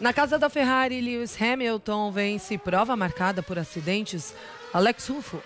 Na casa da Ferrari, Lewis Hamilton vence prova marcada por acidentes. Alex Rufo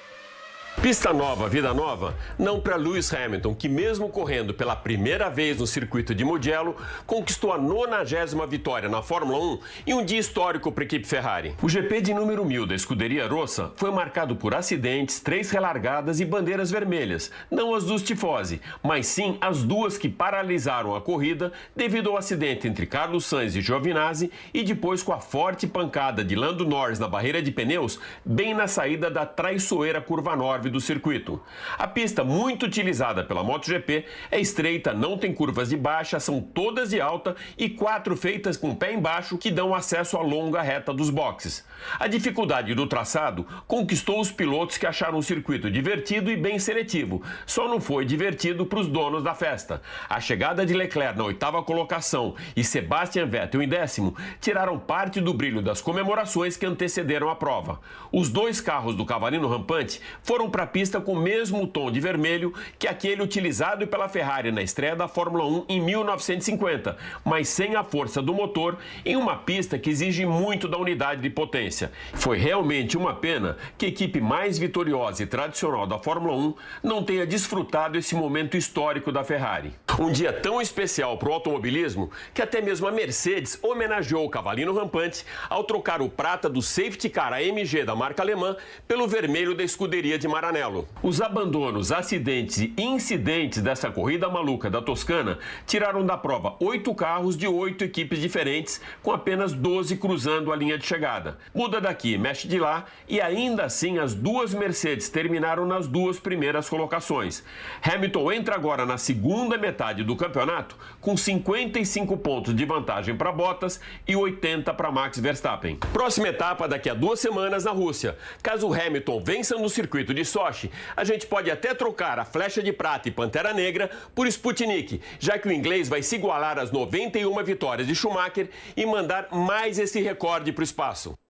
Pista nova, vida nova, não para Lewis Hamilton, que mesmo correndo pela primeira vez no circuito de Mugello, conquistou a nonagésima vitória na Fórmula 1 e um dia histórico para a equipe Ferrari. O GP de número 1000 da escuderia Rossa foi marcado por acidentes, três relargadas e bandeiras vermelhas, não as dos tifose, mas sim as duas que paralisaram a corrida devido ao acidente entre Carlos Sainz e Giovinazzi e depois com a forte pancada de Lando Norris na barreira de pneus, bem na saída da traiçoeira curva 9 chave do circuito. A pista, muito utilizada pela MotoGP, é estreita, não tem curvas de baixa, são todas de alta e quatro feitas com pé embaixo que dão acesso à longa reta dos boxes. A dificuldade do traçado conquistou os pilotos que acharam o circuito divertido e bem seletivo. Só não foi divertido para os donos da festa. A chegada de Leclerc na oitava colocação e Sebastian Vettel em décimo tiraram parte do brilho das comemorações que antecederam a prova. Os dois carros do Cavalino Rampante foram para a pista com o mesmo tom de vermelho que aquele utilizado pela Ferrari na estreia da Fórmula 1 em 1950, mas sem a força do motor em uma pista que exige muito da unidade de potência. Foi realmente uma pena que a equipe mais vitoriosa e tradicional da Fórmula 1 não tenha desfrutado esse momento histórico da Ferrari. Um dia tão especial para o automobilismo que até mesmo a Mercedes homenageou o cavalinho rampante ao trocar o prata do safety car AMG da marca alemã pelo vermelho da escuderia de Maranello. Os abandonos, acidentes e incidentes dessa corrida maluca da Toscana tiraram da prova oito carros de oito equipes diferentes, com apenas 12 cruzando a linha de chegada. Muda daqui, mexe de lá e ainda assim as duas Mercedes terminaram nas duas primeiras colocações. Hamilton entra agora na segunda metade metade do campeonato com 55 pontos de vantagem para Bottas e 80 para Max Verstappen. Próxima etapa daqui a duas semanas na Rússia. Caso Hamilton vença no circuito de Sochi, a gente pode até trocar a flecha de prata e pantera negra por Sputnik, já que o inglês vai se igualar às 91 vitórias de Schumacher e mandar mais esse recorde para o espaço.